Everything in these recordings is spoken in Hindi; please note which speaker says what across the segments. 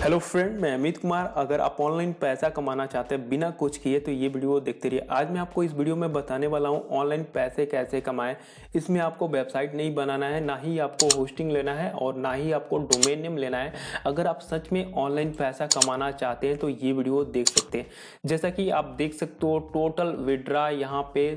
Speaker 1: हेलो फ्रेंड मैं अमित कुमार अगर आप ऑनलाइन पैसा कमाना चाहते हैं बिना कुछ किए तो ये वीडियो देखते रहिए आज मैं आपको इस वीडियो में बताने वाला हूँ ऑनलाइन पैसे कैसे कमाएं इसमें आपको वेबसाइट नहीं बनाना है ना ही आपको होस्टिंग लेना है और ना ही आपको डोमेन नेम लेना है अगर आप सच में ऑनलाइन पैसा कमाना चाहते हैं तो ये वीडियो देख सकते हैं जैसा कि आप देख सकते हो टोटल विड्रा यहाँ पे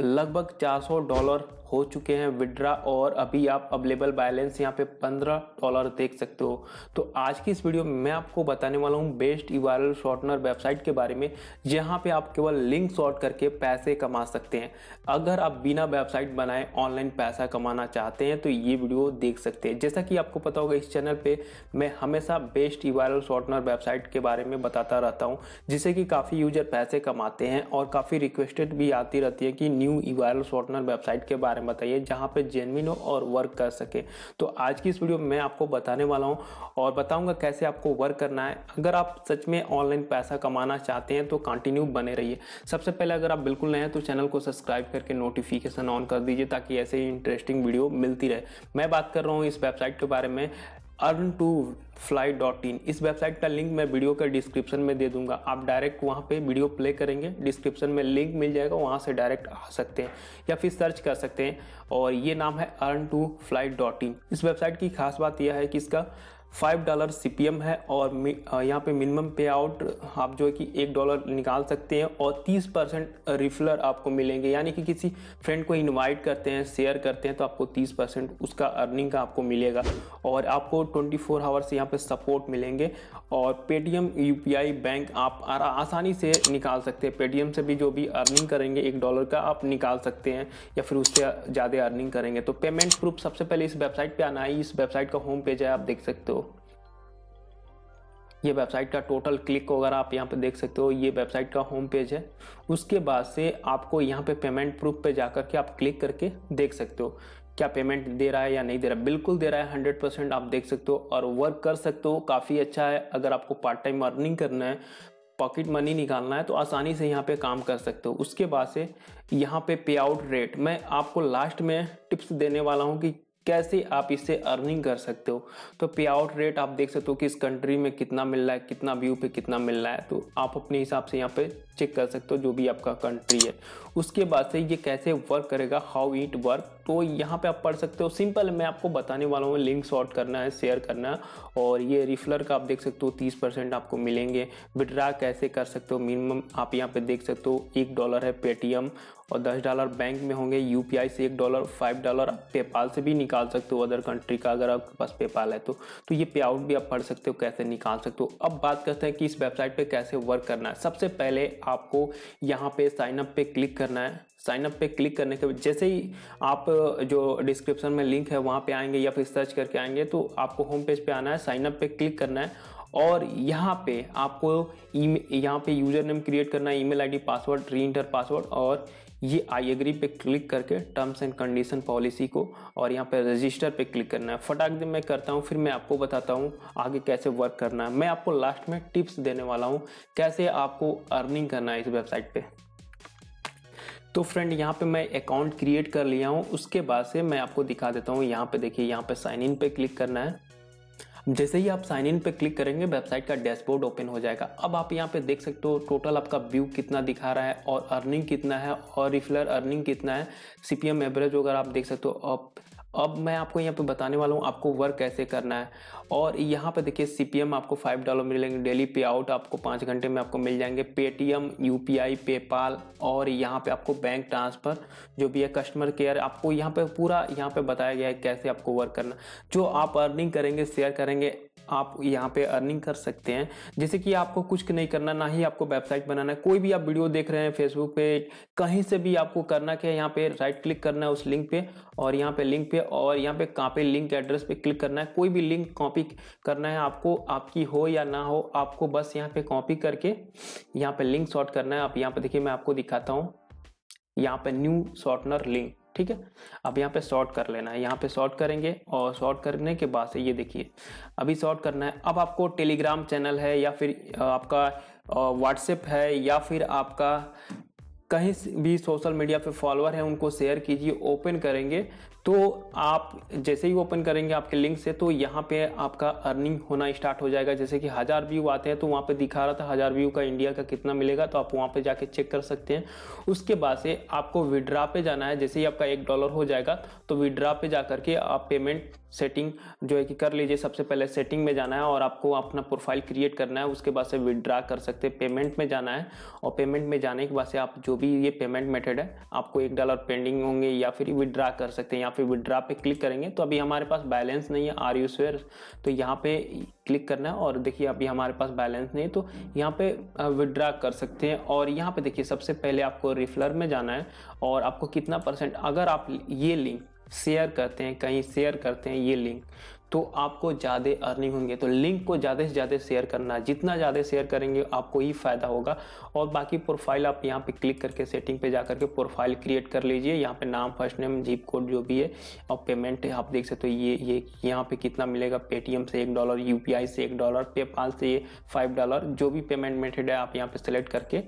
Speaker 1: लगभग 400 डॉलर हो चुके हैं विड्रा और अभी आप अवेलेबल बैलेंस यहाँ पे 15 डॉलर देख सकते हो तो आज की इस वीडियो में मैं आपको बताने वाला हूँ बेस्ट यू शॉर्टनर वेबसाइट के बारे में जहाँ पे आप केवल लिंक शॉर्ट करके पैसे कमा सकते हैं अगर आप बिना वेबसाइट बनाए ऑनलाइन पैसा कमाना चाहते हैं तो ये वीडियो देख सकते हैं जैसा कि आपको पता होगा इस चैनल पर मैं हमेशा बेस्ट यू शॉर्टनर वेबसाइट के बारे में बताता रहता हूँ जिससे कि काफ़ी यूजर पैसे कमाते हैं और काफ़ी रिक्वेस्टेड भी आती रहती है कि new E viral shortener website के बारे बारे में बताइए जहाँ पे जेनविन हो और वर्क कर सके तो आज की इस वीडियो में मैं आपको बताने वाला हूँ और बताऊँगा कैसे आपको वर्क करना है अगर आप सच में ऑनलाइन पैसा कमाना चाहते हैं तो कंटिन्यू बने रहिए सबसे पहले अगर आप बिल्कुल नए हैं तो चैनल को सब्सक्राइब करके नोटिफिकेशन ऑन कर दीजिए ताकि ऐसे ही इंटरेस्टिंग वीडियो मिलती रहे मैं बात कर रहा हूँ इस वेबसाइट के बारे में earn to fly dot in इस वेबसाइट का लिंक मैं वीडियो के डिस्क्रिप्शन में दे दूंगा आप डायरेक्ट वहाँ पे वीडियो प्ले करेंगे डिस्क्रिप्शन में लिंक मिल जाएगा वहाँ से डायरेक्ट आ सकते हैं या फिर सर्च कर सकते हैं और ये नाम है earn to fly dot in इस वेबसाइट की खास बात यह है कि इसका फाइव डॉलर सी है और यहाँ पे मिनिमम पे आउट आप जो है कि एक डॉलर निकाल सकते हैं और तीस परसेंट रिफलर आपको मिलेंगे यानी कि किसी फ्रेंड को इनवाइट करते हैं शेयर करते हैं तो आपको तीस परसेंट उसका अर्निंग का आपको मिलेगा और आपको ट्वेंटी फोर आवर्स यहाँ पे सपोर्ट मिलेंगे और पेटीएम यू बैंक आप आसानी से निकाल सकते हैं पेटीएम से भी जो भी अर्निंग करेंगे एक डॉलर का आप निकाल सकते हैं या फिर उससे ज़्यादा अर्निंग करेंगे तो पेमेंट प्रूफ सबसे पहले इस वेबसाइट पर आना है इस वेबसाइट का होम पेज है आप देख सकते हो ये वेबसाइट का टोटल क्लिक वगैरह आप यहाँ पे देख सकते हो ये वेबसाइट का होम पेज है उसके बाद से आपको यहाँ पे पेमेंट प्रूफ पे जा करके आप क्लिक करके देख सकते हो क्या पेमेंट दे रहा है या नहीं दे रहा है बिल्कुल दे रहा है हंड्रेड परसेंट आप देख सकते हो और वर्क कर सकते हो काफ़ी अच्छा है अगर आपको पार्ट टाइम अर्निंग करना है पॉकेट मनी निकालना है तो आसानी से यहाँ पे काम कर सकते हो उसके बाद से यहाँ पे पे आउट रेट मैं आपको लास्ट में टिप्स देने वाला हूँ कि कैसे आप इससे अर्निंग कर सकते हो तो पे आउट रेट आप देख सकते हो कि इस कंट्री में कितना मिल रहा है कितना व्यू पे कितना मिल रहा है तो आप अपने हिसाब से यहाँ पे चेक कर सकते हो जो भी आपका कंट्री है उसके बाद से ये कैसे वर्क करेगा हाउ इट वर्क तो यहाँ पे आप पढ़ सकते हो सिंपल मैं आपको बताने वाला हूँ लिंक शॉर्ट करना है शेयर करना है और ये रिफलर का आप देख सकते हो तीस परसेंट आपको मिलेंगे विड्रा कैसे कर सकते हो मिनिमम आप यहाँ पे देख सकते हो एक डॉलर है पेटीएम और दस डॉलर बैंक में होंगे यू से एक डॉलर फाइव डॉलर आप पेपाल से भी निकाल सकते हो अदर कंट्री का अगर आपके पास पेपाल है तो तो ये पे आउट भी आप पढ़ सकते हो कैसे निकाल सकते हो अब बात करते हैं कि इस वेबसाइट पे कैसे वर्क करना है सबसे पहले आपको यहाँ पे साइन अप पे क्लिक करना है साइन अप पे क्लिक करने के जैसे ही आप जो डिस्क्रिप्शन में लिंक है वहाँ पे आएंगे या फिर सर्च करके आएंगे तो आपको होम पेज पे आना है साइन अप पे क्लिक करना है और यहाँ पे आपको ई यहाँ पे यूज़र नेम क्रिएट करना है email ID password re enter password और ये आई एग्री पे क्लिक करके टर्म्स एंड कंडीशन पॉलिसी को और यहाँ पे रजिस्टर पे क्लिक करना है फटाक दिन मैं करता हूँ फिर मैं आपको बताता हूँ आगे कैसे वर्क करना है मैं आपको लास्ट में टिप्स देने वाला हूँ कैसे आपको अर्निंग करना है इस वेबसाइट पर तो फ्रेंड यहाँ पे मैं अकाउंट क्रिएट कर लिया हूँ उसके बाद से मैं आपको दिखा देता हूँ यहाँ पे देखिए यहाँ पे साइन इन पे क्लिक करना है जैसे ही आप साइन इन पे क्लिक करेंगे वेबसाइट का डैशबोर्ड ओपन हो जाएगा अब आप यहाँ पे देख सकते हो टोटल आपका व्यू कितना दिखा रहा है और अर्निंग कितना है और रिफिलर अर्निंग कितना है सीपीएम एवरेज वगैरह आप देख सकते हो आप अब मैं आपको यहाँ पे बताने वाला हूँ आपको वर्क कैसे करना है और यहाँ पे देखिए सी आपको फाइव डॉलर मिलेंगे डेली पे आउट आपको पाँच घंटे में आपको मिल जाएंगे पेटीएम यू पेपाल और यहाँ पे आपको बैंक ट्रांसफ़र जो भी है कस्टमर केयर आपको यहाँ पे पूरा यहाँ पे बताया गया है कैसे आपको वर्क करना जो आप अर्निंग करेंगे शेयर करेंगे आप यहाँ पे अर्निंग कर सकते हैं जैसे कि आपको कुछ नहीं करना ना ही आपको वेबसाइट बनाना है कोई भी आप वीडियो देख रहे हैं फेसबुक पे कहीं से भी आपको करना क्या है यहाँ पे राइट क्लिक करना है उस लिंक पे और यहाँ पे लिंक पे और यहाँ पे कहाँ पे लिंक एड्रेस पे क्लिक करना है कोई भी लिंक कॉपी करना है आपको आपकी हो या ना हो आपको बस यहाँ पे कॉपी करके यहाँ पे लिंक शॉर्ट करना है आप यहाँ पे देखिए मैं आपको दिखाता हूँ यहाँ पे न्यू शॉर्टनर लिंक ठीक है अब यहाँ पे शॉर्ट कर लेना है यहाँ पे शॉर्ट करेंगे और शॉर्ट करने के बाद से ये देखिए अभी शॉर्ट करना है अब आपको टेलीग्राम चैनल है या फिर आपका व्हाट्सएप है या फिर आपका कहीं भी सोशल मीडिया पे फॉलोअर है उनको शेयर कीजिए ओपन करेंगे तो आप जैसे ही ओपन करेंगे आपके लिंक से तो यहाँ पे आपका अर्निंग होना स्टार्ट हो जाएगा जैसे कि हज़ार व्यू आते हैं तो वहाँ पे दिखा रहा था हज़ार व्यू का इंडिया का कितना मिलेगा तो आप वहाँ पे जाके चेक कर सकते हैं उसके बाद से आपको विड्रा पे जाना है जैसे ही आपका एक डॉलर हो जाएगा तो विड्रा पे जा करके आप पेमेंट सेटिंग जो है कि कर लीजिए सबसे पहले सेटिंग में जाना है और आपको अपना प्रोफाइल क्रिएट करना है उसके बाद से विड्रा कर सकते हैं पेमेंट में जाना है और पेमेंट में जाने के बाद से आप जो भी ये पेमेंट मेथड है आपको एक डॉलर पेंडिंग होंगे या फिर विड्रा कर सकते हैं या पे विड्रा पे क्लिक करेंगे तो अभी हमारे पास बैलेंस नहीं है आर यू स्वेयर तो यहाँ पे क्लिक करना है और देखिए अभी हमारे पास बैलेंस नहीं है तो यहाँ पे विड्रा कर सकते हैं और यहाँ पे देखिए सबसे पहले आपको रिफलर में जाना है और आपको कितना परसेंट अगर आप ये लिंक शेयर करते हैं कहीं शेयर करते हैं ये लिंक तो आपको ज़्यादा अर्निंग होंगे तो लिंक को ज़्यादा से ज़्यादा शेयर करना जितना ज़्यादा शेयर करेंगे आपको ही फ़ायदा होगा और बाकी प्रोफाइल आप यहाँ पे क्लिक करके सेटिंग पे जा करके प्रोफाइल क्रिएट कर लीजिए यहाँ पे नाम फर्स्ट नेम जीप कोड जो भी है और पेमेंट है आप देख सकते हो तो ये ये यहाँ पे कितना मिलेगा पेटीएम से एक डॉलर यू से एक डॉलर पेपाल से ये फाइव डॉलर जो भी पेमेंट मेथड है आप यहाँ पर सेलेक्ट करके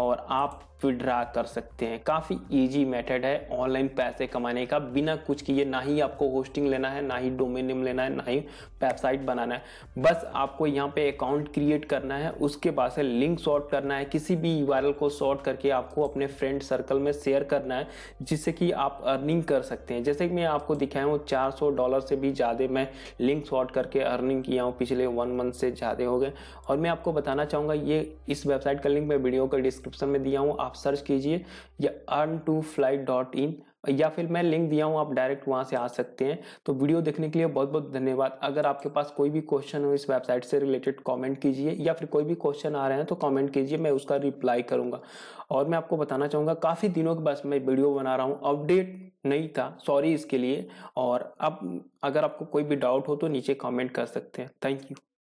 Speaker 1: और आप विड्रा कर सकते हैं काफ़ी इजी मेथड है ऑनलाइन पैसे कमाने का बिना कुछ किए ना ही आपको होस्टिंग लेना है ना ही डोमेन नेम लेना है ना ही वेबसाइट बनाना है बस आपको यहाँ पे अकाउंट क्रिएट करना है उसके बाद से लिंक शॉर्ट करना है किसी भी यू को शॉर्ट करके आपको अपने फ्रेंड सर्कल में शेयर करना है जिससे कि आप अर्निंग कर सकते हैं जैसे कि मैं आपको दिखाया हूँ चार डॉलर से भी ज़्यादा मैं लिंक शॉर्ट करके अर्निंग किया हूँ पिछले वन मंथ से ज़्यादा हो गए और मैं आपको बताना चाहूँगा ये इस वेबसाइट का लिंक मैं वीडियो का डिस्क्रिप्शन में दिया हूँ आप आप सर्च कीजिए या earn to flight dot in या फिर मैं लिंक दिया हूँ आप डायरेक्ट वहाँ से आ सकते हैं तो वीडियो देखने के लिए बहुत बहुत धन्यवाद अगर आपके पास कोई भी क्वेश्चन हो इस वेबसाइट से रिलेटेड कमेंट कीजिए या फिर कोई भी क्वेश्चन आ रहे हैं तो कमेंट कीजिए मैं उसका रिप्लाई करूँगा और मैं आपको बताना चाहूँगा काफ़ी दिनों के बाद मैं वीडियो बना रहा हूँ अपडेट नहीं था सॉरी इसके लिए और अब अगर आपको कोई भी डाउट हो तो नीचे कमेंट कर सकते हैं थैंक यू